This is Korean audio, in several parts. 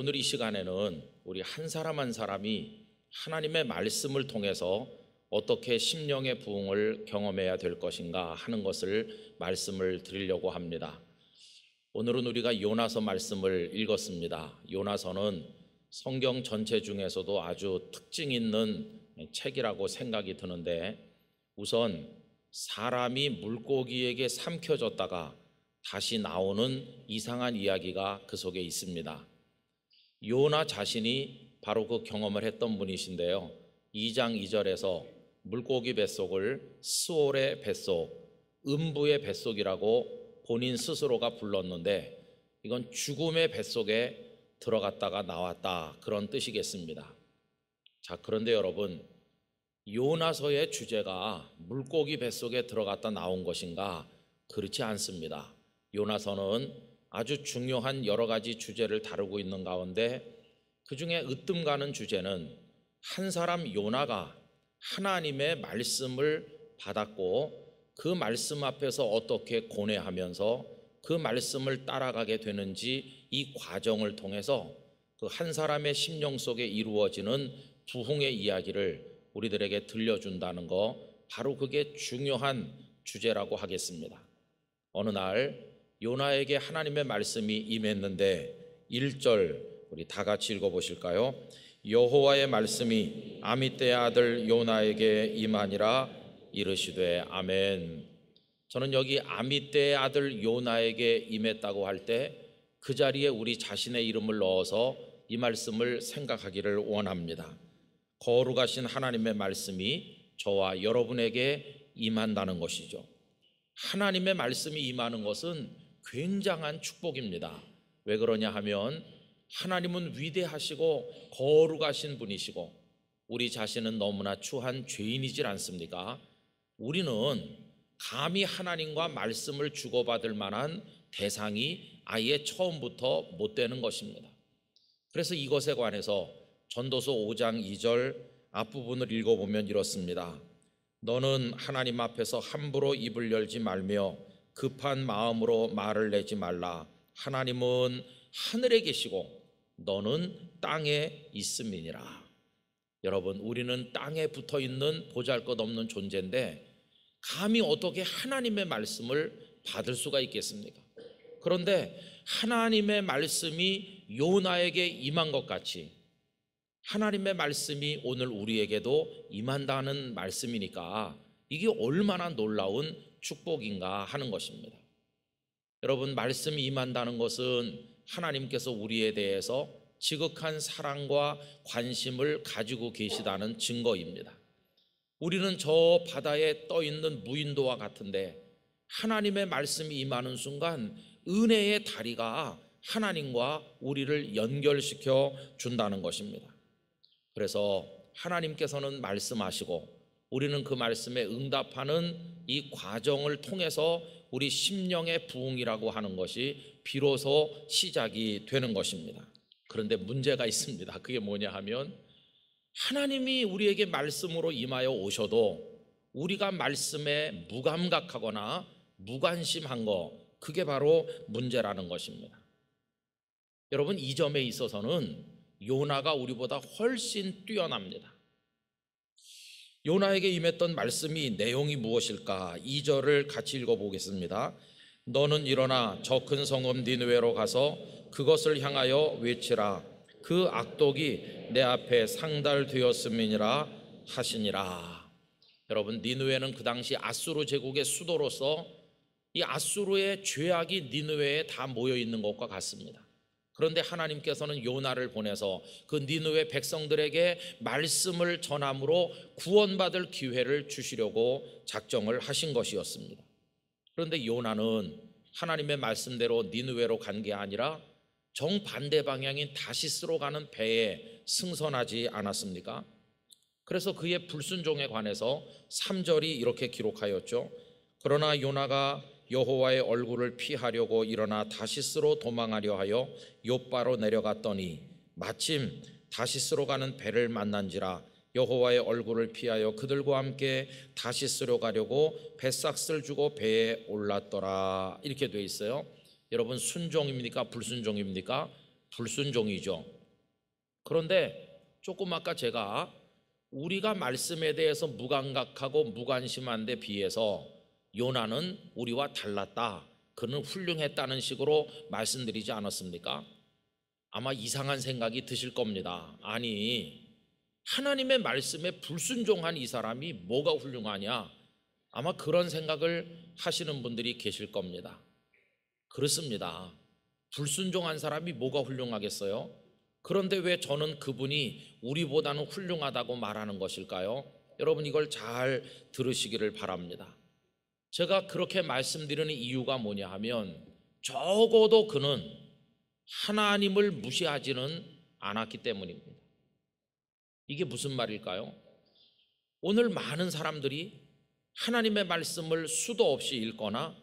오늘 이 시간에는 우리 한 사람 한 사람이 하나님의 말씀을 통해서 어떻게 심령의 부흥을 경험해야 될 것인가 하는 것을 말씀을 드리려고 합니다. 오늘은 우리가 요나서 말씀을 읽었습니다. 요나서는 성경 전체 중에서도 아주 특징 있는 책이라고 생각이 드는데 우선 사람이 물고기에게 삼켜졌다가 다시 나오는 이상한 이야기가 그 속에 있습니다. 요나 자신이 바로 그 경험을 했던 분이신데요. 2장 2절에서 물고기 뱃속을 수월의 뱃속, 음부의 뱃속이라고 본인 스스로가 불렀는데 이건 죽음의 뱃속에 들어갔다가 나왔다 그런 뜻이겠습니다. 자, 그런데 여러분 요나서의 주제가 물고기 뱃속에 들어갔다 나온 것인가? 그렇지 않습니다. 요나서는 아주 중요한 여러 가지 주제를 다루고 있는 가운데 그 중에 으뜸 가는 주제는 한 사람 요나가 하나님의 말씀을 받았고 그 말씀 앞에서 어떻게 고뇌하면서 그 말씀을 따라가게 되는지 이 과정을 통해서 그 한 사람의 심령 속에 이루어지는 부흥의 이야기를 우리들에게 들려준다는 거 바로 그게 중요한 주제라고 하겠습니다. 어느 날 요나에게 하나님의 말씀이 임했는데 1절 우리 다 같이 읽어 보실까요? 여호와의 말씀이 아미떼의 아들 요나에게 임하니라 이르시되 아멘. 저는 여기 아미떼의 아들 요나에게 임했다고 할 때 그 자리에 우리 자신의 이름을 넣어서 이 말씀을 생각하기를 원합니다. 거룩하신 하나님의 말씀이 저와 여러분에게 임한다는 것이죠. 하나님의 말씀이 임하는 것은 굉장한 축복입니다. 왜 그러냐 하면 하나님은 위대하시고 거룩하신 분이시고 우리 자신은 너무나 추한 죄인이질 않습니까? 우리는 감히 하나님과 말씀을 주고받을 만한 대상이 아예 처음부터 못 되는 것입니다. 그래서 이것에 관해서 전도서 5장 2절 앞부분을 읽어보면 이렇습니다. 너는 하나님 앞에서 함부로 입을 열지 말며 급한 마음으로 말을 내지 말라. 하나님은 하늘에 계시고 너는 땅에 있음이니라. 여러분, 우리는 땅에 붙어 있는 보잘 것 없는 존재인데 감히 어떻게 하나님의 말씀을 받을 수가 있겠습니까? 그런데 하나님의 말씀이 요나에게 임한 것 같이 하나님의 말씀이 오늘 우리에게도 임한다는 말씀이니까 이게 얼마나 놀라운 축복인가 하는 것입니다. 여러분 말씀이 임한다는 것은 하나님께서 우리에 대해서 지극한 사랑과 관심을 가지고 계시다는 증거입니다. 우리는 저 바다에 떠 있는 무인도와 같은데 하나님의 말씀이 임하는 순간 은혜의 다리가 하나님과 우리를 연결시켜 준다는 것입니다. 그래서 하나님께서는 말씀하시고 우리는 그 말씀에 응답하는 이 과정을 통해서 우리 심령의 부흥이라고 하는 것이 비로소 시작이 되는 것입니다. 그런데 문제가 있습니다. 그게 뭐냐 하면 하나님이 우리에게 말씀으로 임하여 오셔도 우리가 말씀에 무감각하거나 무관심한 거 그게 바로 문제라는 것입니다. 여러분 이 점에 있어서는 요나가 우리보다 훨씬 뛰어납니다. 요나에게 임했던 말씀이 내용이 무엇일까? 2절을 같이 읽어보겠습니다. 너는 일어나 저 큰 성읍 니누웨로 가서 그것을 향하여 외치라. 그 악독이 내 앞에 상달되었음이니라 하시니라. 여러분 니누웨는 그 당시 아수르 제국의 수도로서 이 아수르의 죄악이 니누웨에 다 모여 있는 것과 같습니다. 그런데 하나님께서는 요나를 보내서 그 니누의 백성들에게 말씀을 전함으로 구원받을 기회를 주시려고 작정을 하신 것이었습니다. 그런데 요나는 하나님의 말씀대로 니누웨로 간 게 아니라 정반대 방향인 다시스로 가는 배에 승선하지 않았습니까? 그래서 그의 불순종에 관해서 3절이 이렇게 기록하였죠. 그러나 요나가 여호와의 얼굴을 피하려고 일어나 다시스로 도망하려 하여 요바로 내려갔더니 마침 다시스로 가는 배를 만난지라 여호와의 얼굴을 피하여 그들과 함께 다시스로 가려고 배삭스를 주고 배에 올랐더라 이렇게 돼 있어요. 여러분 순종입니까 불순종입니까? 불순종이죠. 그런데 조금 아까 제가 우리가 말씀에 대해서 무감각하고 무관심한데 비해서 요나는 우리와 달랐다. 그는 훌륭했다는 식으로 말씀드리지 않았습니까? 아마 이상한 생각이 드실 겁니다. 아니, 하나님의 말씀에 불순종한 이 사람이 뭐가 훌륭하냐? 아마 그런 생각을 하시는 분들이 계실 겁니다. 그렇습니다. 불순종한 사람이 뭐가 훌륭하겠어요? 그런데 왜 저는 그분이 우리보다는 훌륭하다고 말하는 것일까요? 여러분 이걸 잘 들으시기를 바랍니다. 제가 그렇게 말씀드리는 이유가 뭐냐 하면 적어도 그는 하나님을 무시하지는 않았기 때문입니다. 이게 무슨 말일까요? 오늘 많은 사람들이 하나님의 말씀을 수도 없이 읽거나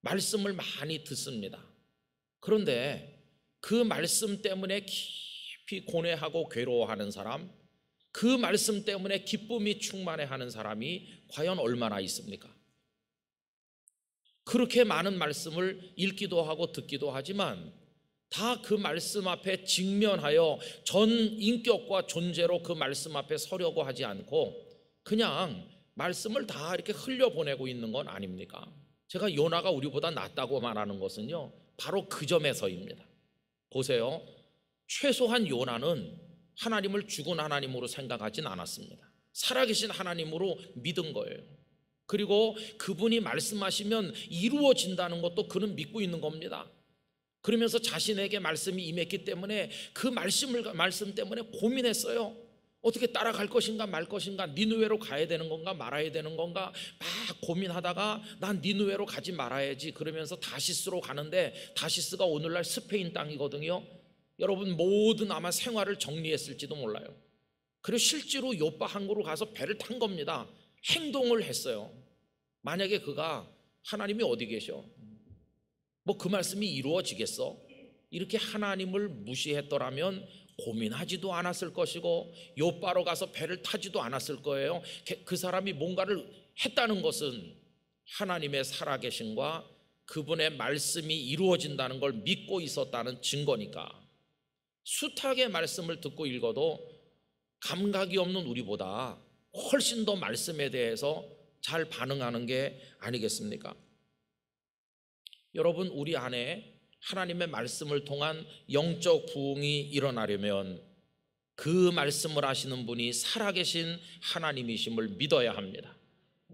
말씀을 많이 듣습니다. 그런데 그 말씀 때문에 깊이 고뇌하고 괴로워하는 사람, 그 말씀 때문에 기쁨이 충만해 하는 사람이 과연 얼마나 있습니까? 그렇게 많은 말씀을 읽기도 하고 듣기도 하지만 다 그 말씀 앞에 직면하여 전 인격과 존재로 그 말씀 앞에 서려고 하지 않고 그냥 말씀을 다 이렇게 흘려보내고 있는 건 아닙니까? 제가 요나가 우리보다 낫다고 말하는 것은요, 바로 그 점에서입니다. 보세요. 최소한 요나는 하나님을 죽은 하나님으로 생각하진 않았습니다. 살아계신 하나님으로 믿은 거예요. 그리고 그분이 말씀하시면 이루어진다는 것도 그는 믿고 있는 겁니다. 그러면서 자신에게 말씀이 임했기 때문에 그 말씀을 말씀 때문에 고민했어요. 어떻게 따라갈 것인가 말 것인가 니누웨로 가야 되는 건가 말아야 되는 건가 막 고민하다가 난 니누웨로 가지 말아야지 그러면서 다시스로 가는데 다시스가 오늘날 스페인 땅이거든요. 여러분 모든 아마 생활을 정리했을지도 몰라요. 그리고 실제로 요파 항구로 가서 배를 탄 겁니다. 행동을 했어요. 만약에 그가 하나님이 어디 계셔? 뭐 그 말씀이 이루어지겠어? 이렇게 하나님을 무시했더라면 고민하지도 않았을 것이고 요바로 가서 배를 타지도 않았을 거예요. 그 사람이 뭔가를 했다는 것은 하나님의 살아계신과 그분의 말씀이 이루어진다는 걸 믿고 있었다는 증거니까. 숱하게 말씀을 듣고 읽어도 감각이 없는 우리보다 훨씬 더 말씀에 대해서 잘 반응하는 게 아니겠습니까? 여러분, 우리 안에 하나님의 말씀을 통한 영적 부흥이 일어나려면 그 말씀을 하시는 분이 살아계신 하나님이심을 믿어야 합니다.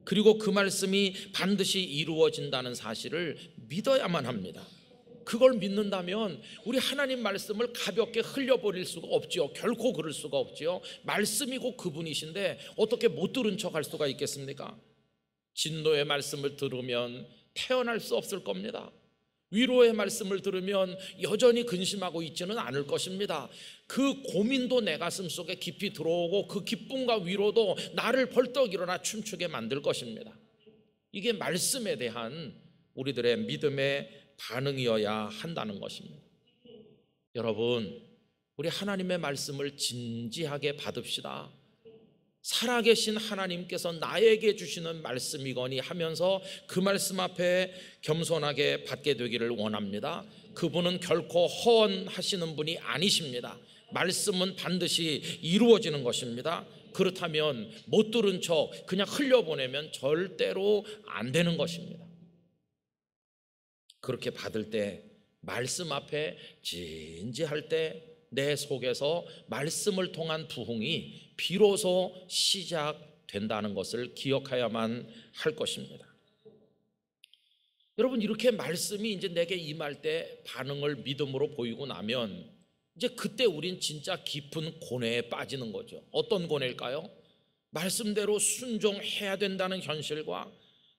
그리고 그 말씀이 반드시 이루어진다는 사실을 믿어야만 합니다. 그걸 믿는다면 우리 하나님 말씀을 가볍게 흘려버릴 수가 없지요. 결코 그럴 수가 없지요. 말씀이고 그분이신데 어떻게 못 들은 척할 수가 있겠습니까? 진노의 말씀을 들으면 태어날 수 없을 겁니다. 위로의 말씀을 들으면 여전히 근심하고 있지는 않을 것입니다. 그 고민도 내 가슴 속에 깊이 들어오고 그 기쁨과 위로도 나를 벌떡 일어나 춤추게 만들 것입니다. 이게 말씀에 대한 우리들의 믿음의 반응이어야 한다는 것입니다. 여러분, 우리 하나님의 말씀을 진지하게 받읍시다. 살아계신 하나님께서 나에게 주시는 말씀이거니 하면서 그 말씀 앞에 겸손하게 받게 되기를 원합니다. 그분은 결코 허언하시는 분이 아니십니다. 말씀은 반드시 이루어지는 것입니다. 그렇다면 못 들은 척 그냥 흘려보내면 절대로 안 되는 것입니다. 그렇게 받을 때 말씀 앞에 진지할 때내 속에서 말씀을 통한 부흥이 비로소 시작된다는 것을 기억해야만할 것입니다. 여러분 이렇게 말씀이 이제 내게 임할 때 반응을 믿음으로 보이고 나면 이제 그때 우린 진짜 깊은 고뇌에 빠지는 거죠. 어떤 고뇌일까요? 말씀대로 순종해야 된다는 현실과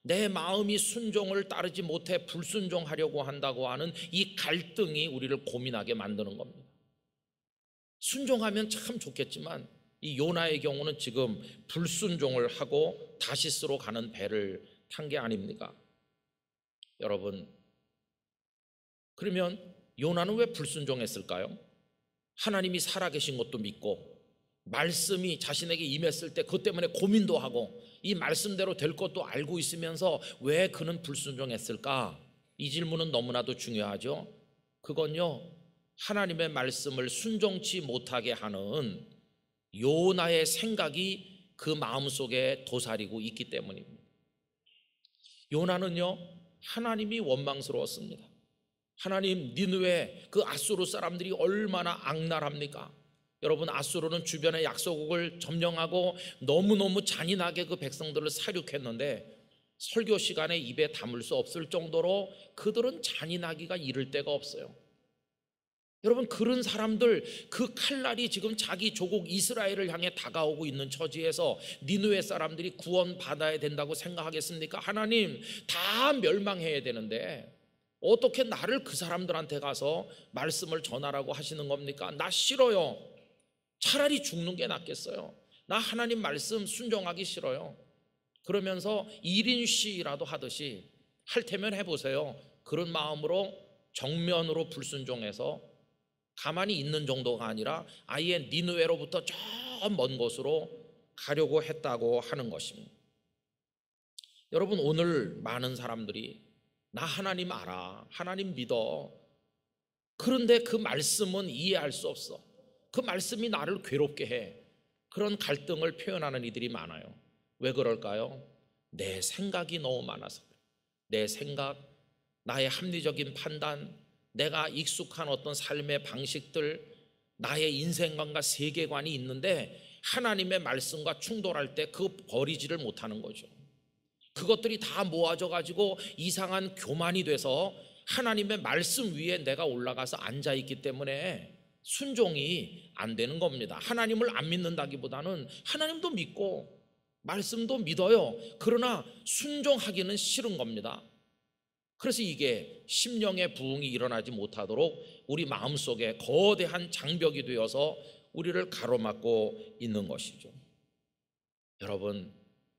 내 마음이 순종을 따르지 못해 불순종하려고 한다고 하는 이 갈등이 우리를 고민하게 만드는 겁니다. 순종하면 참 좋겠지만 이 요나의 경우는 지금 불순종을 하고 다시스로 가는 배를 탄 게 아닙니까? 여러분, 그러면 요나는 왜 불순종했을까요? 하나님이 살아계신 것도 믿고 말씀이 자신에게 임했을 때 그것 때문에 고민도 하고 이 말씀대로 될 것도 알고 있으면서 왜 그는 불순종했을까? 이 질문은 너무나도 중요하죠. 그건요, 하나님의 말씀을 순종치 못하게 하는 요나의 생각이 그 마음속에 도사리고 있기 때문입니다. 요나는요 하나님이 원망스러웠습니다. 하나님 니누에 그 아수르 사람들이 얼마나 악랄합니까? 여러분 아수르는 주변의 약소국을 점령하고 너무너무 잔인하게 그 백성들을 사륙했는데 설교 시간에 입에 담을 수 없을 정도로 그들은 잔인하기가 이를 데가 없어요. 여러분 그런 사람들 그 칼날이 지금 자기 조국 이스라엘을 향해 다가오고 있는 처지에서 니누의 사람들이 구원 받아야 된다고 생각하겠습니까? 하나님 다 멸망해야 되는데 어떻게 나를 그 사람들한테 가서 말씀을 전하라고 하시는 겁니까? 나 싫어요. 차라리 죽는 게 낫겠어요. 나 하나님 말씀 순종하기 싫어요. 그러면서 1인 시라도 하듯이 할 테면 해보세요. 그런 마음으로 정면으로 불순종해서 가만히 있는 정도가 아니라 아예 니누에로부터 저 먼 곳으로 가려고 했다고 하는 것입니다. 여러분 오늘 많은 사람들이 나 하나님 알아. 하나님 믿어. 그런데 그 말씀은 이해할 수 없어. 그 말씀이 나를 괴롭게 해. 그런 갈등을 표현하는 이들이 많아요. 왜 그럴까요? 내 생각이 너무 많아서. 내 생각, 나의 합리적인 판단, 내가 익숙한 어떤 삶의 방식들, 나의 인생관과 세계관이 있는데 하나님의 말씀과 충돌할 때 그 버리지를 못하는 거죠. 그것들이 다 모아져 가지고 이상한 교만이 돼서 하나님의 말씀 위에 내가 올라가서 앉아 있기 때문에 순종이 안 되는 겁니다. 하나님을 안 믿는다기보다는 하나님도 믿고 말씀도 믿어요. 그러나 순종하기는 싫은 겁니다. 그래서 이게 심령의 부흥이 일어나지 못하도록 우리 마음속에 거대한 장벽이 되어서 우리를 가로막고 있는 것이죠. 여러분,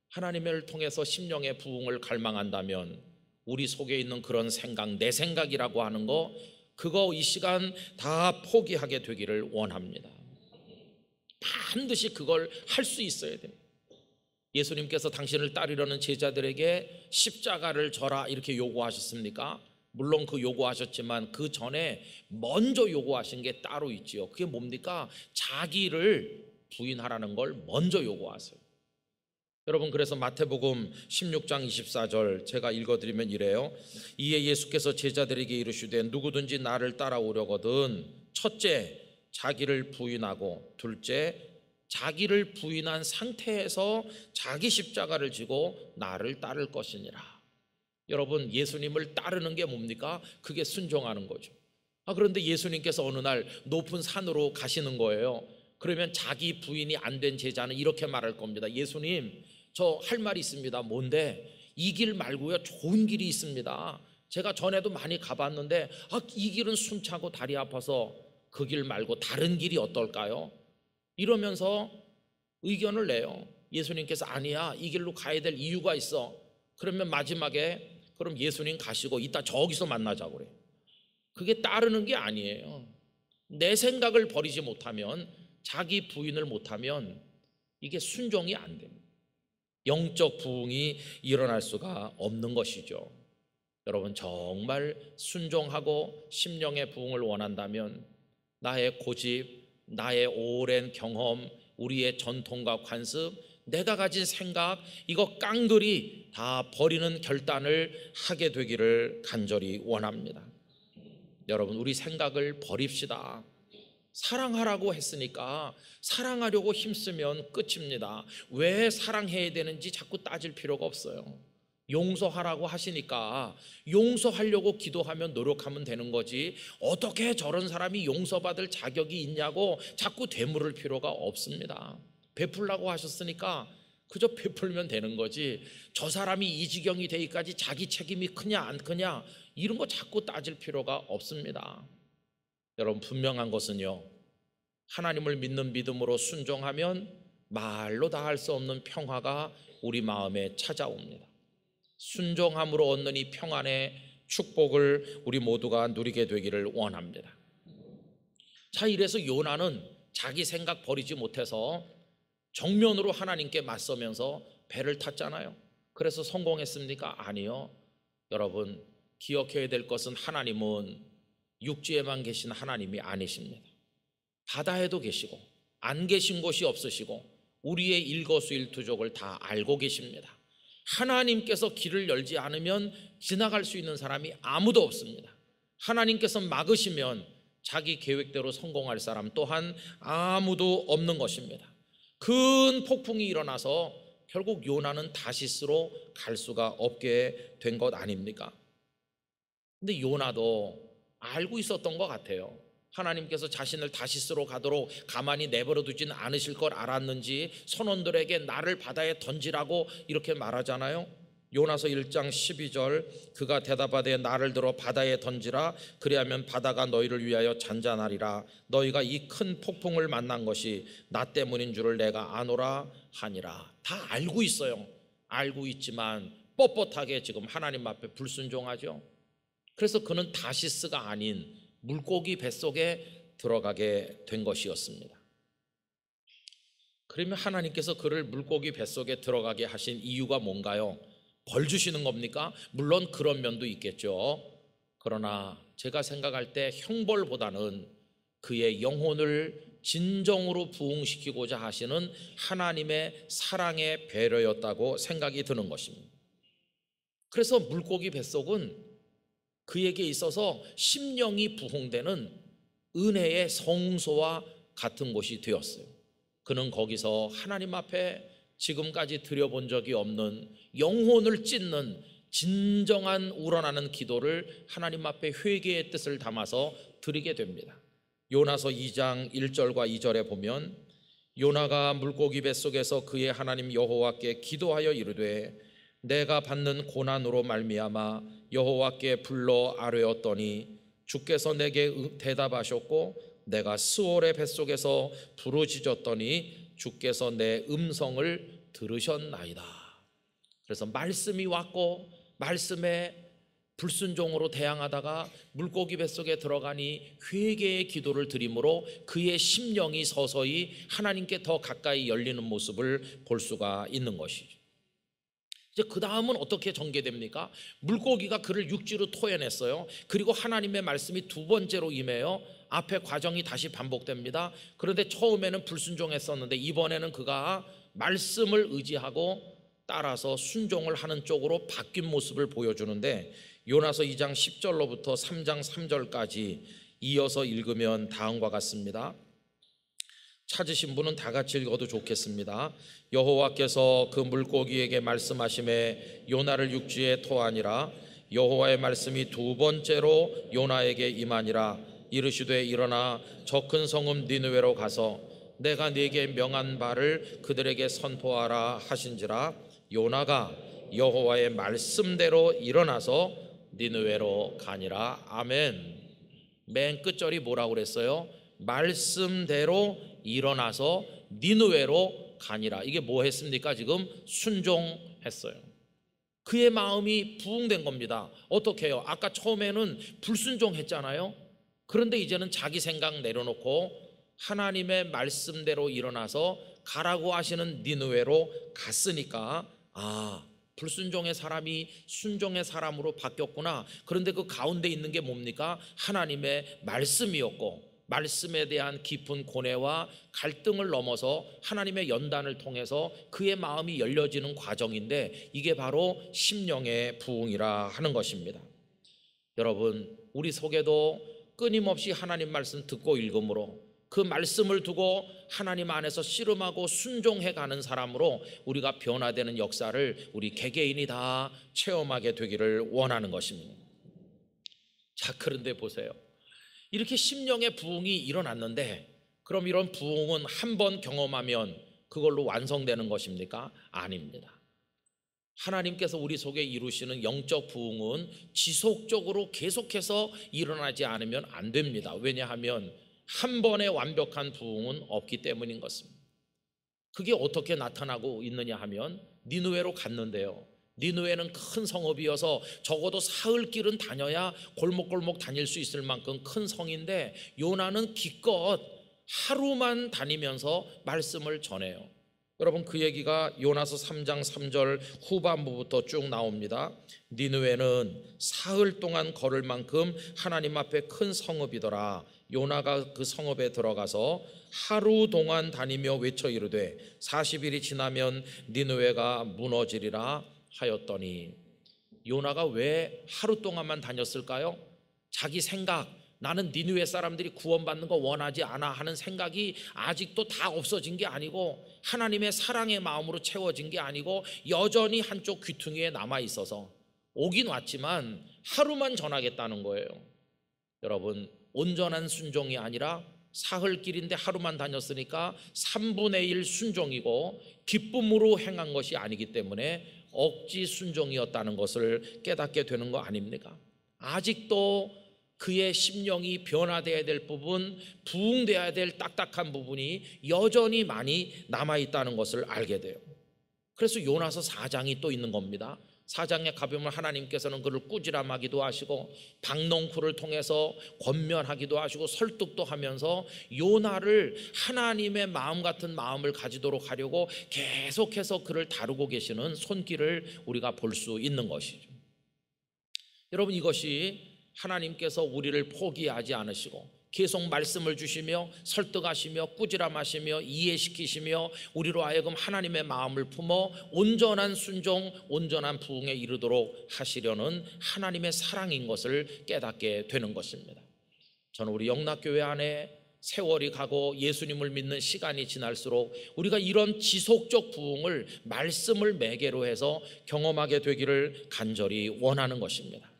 하나님을 통해서 심령의 부흥을 갈망한다면 우리 속에 있는 그런 생각, 내 생각이라고 하는 거 그거 이 시간 다 포기하게 되기를 원합니다. 반드시 그걸 할 수 있어야 됩니다. 예수님께서 당신을 따르려는 제자들에게 십자가를 져라 이렇게 요구하셨습니까? 물론 그 요구하셨지만 그 전에 먼저 요구하신 게 따로 있지요. 그게 뭡니까? 자기를 부인하라는 걸 먼저 요구하세요. 여러분 그래서 마태복음 16장 24절 제가 읽어드리면 이래요. 이에 예수께서 제자들에게 이르시되 누구든지 나를 따라오려거든 첫째 자기를 부인하고 둘째 자기를 부인한 상태에서 자기 십자가를 지고 나를 따를 것이니라. 여러분 예수님을 따르는 게 뭡니까? 그게 순종하는 거죠. 아 그런데 예수님께서 어느 날 높은 산으로 가시는 거예요. 그러면 자기 부인이 안 된 제자는 이렇게 말할 겁니다. 예수님 저 할 말이 있습니다. 뭔데? 이 길 말고요 좋은 길이 있습니다. 제가 전에도 많이 가봤는데 아, 이 길은 숨차고 다리 아파서 그 길 말고 다른 길이 어떨까요? 이러면서 의견을 내요. 예수님께서 아니야 이 길로 가야 될 이유가 있어. 그러면 마지막에 그럼 예수님 가시고 이따 저기서 만나자 그래. 그게 따르는 게 아니에요. 내 생각을 버리지 못하면 자기 부인을 못하면 이게 순종이 안 됩니다. 영적 부흥이 일어날 수가 없는 것이죠. 여러분 정말 순종하고 심령의 부흥을 원한다면 나의 고집, 나의 오랜 경험, 우리의 전통과 관습, 내가 가진 생각, 이거 깡그리 다 버리는 결단을 하게 되기를 간절히 원합니다. 여러분, 우리 생각을 버립시다. 사랑하라고 했으니까 사랑하려고 힘쓰면 끝입니다. 왜 사랑해야 되는지 자꾸 따질 필요가 없어요. 용서하라고 하시니까 용서하려고 기도하면 노력하면 되는 거지 어떻게 저런 사람이 용서받을 자격이 있냐고 자꾸 되물을 필요가 없습니다. 베풀라고 하셨으니까 그저 베풀면 되는 거지 저 사람이 이 지경이 되기까지 자기 책임이 크냐 안 크냐 이런 거 자꾸 따질 필요가 없습니다. 여러분 분명한 것은요 하나님을 믿는 믿음으로 순종하면 말로 다할 수 없는 평화가 우리 마음에 찾아옵니다. 순종함으로 얻는 이 평안의 축복을 우리 모두가 누리게 되기를 원합니다. 자, 이래서 요나는 자기 생각 버리지 못해서 정면으로 하나님께 맞서면서 배를 탔잖아요. 그래서 성공했습니까? 아니요. 여러분, 기억해야 될 것은 하나님은 육지에만 계신 하나님이 아니십니다. 바다에도 계시고, 안 계신 곳이 없으시고, 우리의 일거수일투족을 다 알고 계십니다. 하나님께서 길을 열지 않으면 지나갈 수 있는 사람이 아무도 없습니다. 하나님께서 막으시면 자기 계획대로 성공할 사람 또한 아무도 없는 것입니다. 큰 폭풍이 일어나서 결국 요나는 다시스로 갈 수가 없게 된 것 아닙니까? 근데 요나도 알고 있었던 것 같아요. 하나님께서 자신을 다시 쓰러 가도록 가만히 내버려 두진 않으실 걸 알았는지 선원들에게 나를 바다에 던지라고 이렇게 말하잖아요. 요나서 1장 12절 그가 대답하되 나를 들어 바다에 던지라 그리하면 바다가 너희를 위하여 잔잔하리라 너희가 이 큰 폭풍을 만난 것이 나 때문인 줄을 내가 아노라 하니라 다 알고 있어요 알고 있지만 뻣뻣하게 지금 하나님 앞에 불순종하죠 그래서 그는 다시스가 아닌 물고기 뱃속에 들어가게 된 것이었습니다. 그러면 하나님께서 그를 물고기 뱃속에 들어가게 하신 이유가 뭔가요? 벌 주시는 겁니까? 물론 그런 면도 있겠죠. 그러나 제가 생각할 때 형벌보다는 그의 영혼을 진정으로 부흥시키고자 하시는 하나님의 사랑의 배려였다고 생각이 드는 것입니다. 그래서 물고기 뱃속은 그에게 있어서 심령이 부흥되는 은혜의 성소와 같은 곳이 되었어요. 그는 거기서 하나님 앞에 지금까지 드려본 적이 없는 영혼을 찢는 진정한 우러나는 기도를 하나님 앞에 회개의 뜻을 담아서 드리게 됩니다. 요나서 2장 1절과 2절에 보면 요나가 물고기 뱃속에서 그의 하나님 여호와께 기도하여 이르되 내가 받는 고난으로 말미암아 여호와께 불러 아뢰었더니 주께서 내게 대답하셨고 내가 스월의 뱃속에서 부르짖었더니 주께서 내 음성을 들으셨나이다. 그래서 말씀이 왔고 말씀에 불순종으로 대항하다가 물고기 뱃속에 들어가니 회개의 기도를 드림으로 그의 심령이 서서히 하나님께 더 가까이 열리는 모습을 볼 수가 있는 것이죠. 이제 그 다음은 어떻게 전개됩니까? 물고기가 그를 육지로 토해냈어요. 그리고 하나님의 말씀이 두 번째로 임해요. 앞에 과정이 다시 반복됩니다. 그런데 처음에는 불순종했었는데 이번에는 그가 말씀을 의지하고 따라서 순종을 하는 쪽으로 바뀐 모습을 보여주는데 요나서 2장 10절로부터 3장 3절까지 이어서 읽으면 다음과 같습니다. 찾으신 분은 다 같이 읽어도 좋겠습니다. 여호와께서 그 물고기에게 말씀하심에 요나를 육지에 토하니라 여호와의 말씀이 두 번째로 요나에게 임하니라 이르시되 일어나 저큰 성읍 니느웨로 가서 내가 네게 명한 바를 그들에게 선포하라 하신지라 요나가 여호와의 말씀대로 일어나서 니느웨로 가니라 아멘. 맨 끝절이 뭐라고 그랬어요? 말씀대로 일어나서 니누웨로 가니라. 이게 뭐 했습니까? 지금 순종했어요. 그의 마음이 부응된 겁니다. 어떻게 해요? 아까 처음에는 불순종했잖아요. 그런데 이제는 자기 생각 내려놓고 하나님의 말씀대로 일어나서 가라고 하시는 니누웨로 갔으니까 아, 불순종의 사람이 순종의 사람으로 바뀌었구나. 그런데 그 가운데 있는 게 뭡니까? 하나님의 말씀이었고 말씀에 대한 깊은 고뇌와 갈등을 넘어서 하나님의 연단을 통해서 그의 마음이 열려지는 과정인데 이게 바로 심령의 부흥이라 하는 것입니다. 여러분, 우리 속에도 끊임없이 하나님 말씀 듣고 읽음으로 그 말씀을 두고 하나님 안에서 씨름하고 순종해 가는 사람으로 우리가 변화되는 역사를 우리 개개인이 다 체험하게 되기를 원하는 것입니다. 자, 그런데 보세요. 이렇게 심령의 부흥이 일어났는데 그럼 이런 부흥은 한 번 경험하면 그걸로 완성되는 것입니까? 아닙니다. 하나님께서 우리 속에 이루시는 영적 부흥은 지속적으로 계속해서 일어나지 않으면 안 됩니다. 왜냐하면 한 번의 완벽한 부흥은 없기 때문인 것입니다. 그게 어떻게 나타나고 있느냐 하면 니누에로 갔는데요. 니누에는 큰 성읍이어서 적어도 사흘 길은 다녀야 골목골목 다닐 수 있을 만큼 큰 성인데 요나는 기껏 하루만 다니면서 말씀을 전해요. 여러분 그 얘기가 요나서 3장 3절 후반부부터 쭉 나옵니다. 니누에는 사흘 동안 걸을 만큼 하나님 앞에 큰 성읍이더라. 요나가 그 성읍에 들어가서 하루 동안 다니며 외쳐 이르되 40일이 지나면 니누에가 무너지리라 하였더니 요나가 왜 하루 동안만 다녔을까요? 자기 생각 나는 니누의 사람들이 구원받는 거 원하지 않아 하는 생각이 아직도 다 없어진 게 아니고 하나님의 사랑의 마음으로 채워진 게 아니고 여전히 한쪽 귀퉁이에 남아 있어서 오긴 왔지만 하루만 전하겠다는 거예요. 여러분 온전한 순종이 아니라 사흘길인데 하루만 다녔으니까 3분의 1 순종이고 기쁨으로 행한 것이 아니기 때문에 억지 순종이었다는 것을 깨닫게 되는 거 아닙니까? 아직도 그의 심령이 변화되어야 될 부분, 부흥되어야 될 딱딱한 부분이 여전히 많이 남아 있다는 것을 알게 돼요. 그래서 요나서 4장이 또 있는 겁니다. 사장의 가벼움을 하나님께서는 그를 꾸지람하기도 하시고 박농쿨를 통해서 권면하기도 하시고 설득도 하면서 요나를 하나님의 마음 같은 마음을 가지도록 하려고 계속해서 그를 다루고 계시는 손길을 우리가 볼 수 있는 것이죠. 여러분 이것이 하나님께서 우리를 포기하지 않으시고 계속 말씀을 주시며 설득하시며 꾸지람하시며 이해시키시며 우리로 하여금 하나님의 마음을 품어 온전한 순종, 온전한 부흥에 이르도록 하시려는 하나님의 사랑인 것을 깨닫게 되는 것입니다. 저는 우리 영락교회 안에 세월이 가고 예수님을 믿는 시간이 지날수록 우리가 이런 지속적 부흥을 말씀을 매개로 해서 경험하게 되기를 간절히 원하는 것입니다.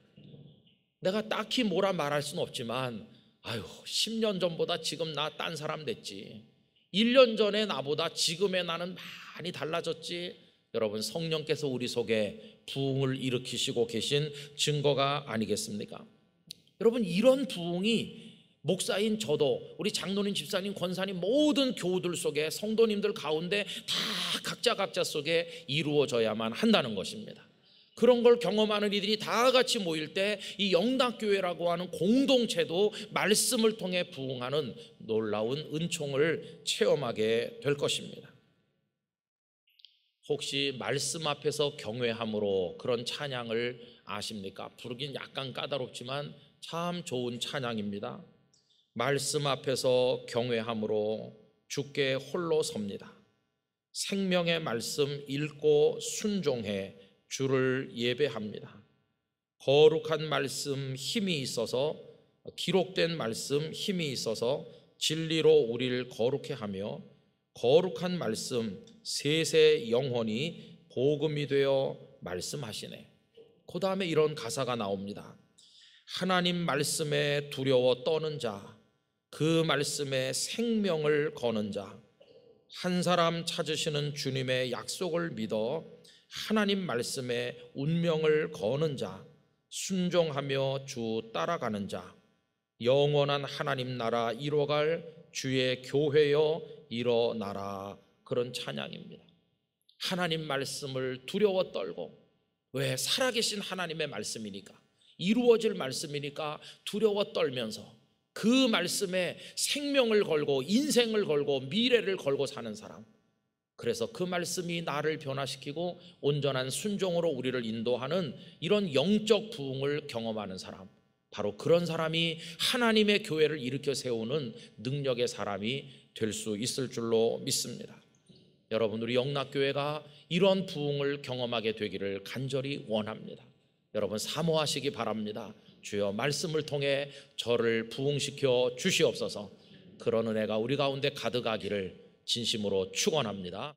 내가 딱히 뭐라 말할 수는 없지만 아유, 10년 전보다 지금 나 딴 사람 됐지. 1년 전에 나보다 지금의 나는 많이 달라졌지. 여러분, 성령께서 우리 속에 부흥을 일으키시고 계신 증거가 아니겠습니까? 여러분, 이런 부흥이 목사인 저도 우리 장로님 집사님 권사님 모든 교우들 속에 성도님들 가운데 다 각자 각자 속에 이루어져야만 한다는 것입니다. 그런 걸 경험하는 이들이 다 같이 모일 때 이 영당교회라고 하는 공동체도 말씀을 통해 부흥하는 놀라운 은총을 체험하게 될 것입니다. 혹시 말씀 앞에서 경외함으로 그런 찬양을 아십니까? 부르긴 약간 까다롭지만 참 좋은 찬양입니다. 말씀 앞에서 경외함으로 주께 홀로 섭니다. 생명의 말씀 읽고 순종해 주를 예배합니다. 거룩한 말씀 힘이 있어서 기록된 말씀 힘이 있어서 진리로 우리를 거룩해 하며 거룩한 말씀 세세 영혼이 복음이 되어 말씀하시네. 그 다음에 이런 가사가 나옵니다. 하나님 말씀에 두려워 떠는 자, 그 말씀에 생명을 거는 자, 한 사람 찾으시는 주님의 약속을 믿어 하나님 말씀에 운명을 거는 자, 순종하며 주 따라가는 자, 영원한 하나님 나라 이뤄갈 주의 교회여 일어나라 그런 찬양입니다. 하나님 말씀을 두려워 떨고 왜 살아계신 하나님의 말씀이니까 이루어질 말씀이니까 두려워 떨면서 그 말씀에 생명을 걸고 인생을 걸고 미래를 걸고 사는 사람 그래서 그 말씀이 나를 변화시키고 온전한 순종으로 우리를 인도하는 이런 영적 부흥을 경험하는 사람. 바로 그런 사람이 하나님의 교회를 일으켜 세우는 능력의 사람이 될 수 있을 줄로 믿습니다. 여러분 우리 영락교회가 이런 부흥을 경험하게 되기를 간절히 원합니다. 여러분 사모하시기 바랍니다. 주여 말씀을 통해 저를 부흥시켜 주시옵소서. 그런 은혜가 우리 가운데 가득하기를 진심으로 축원합니다.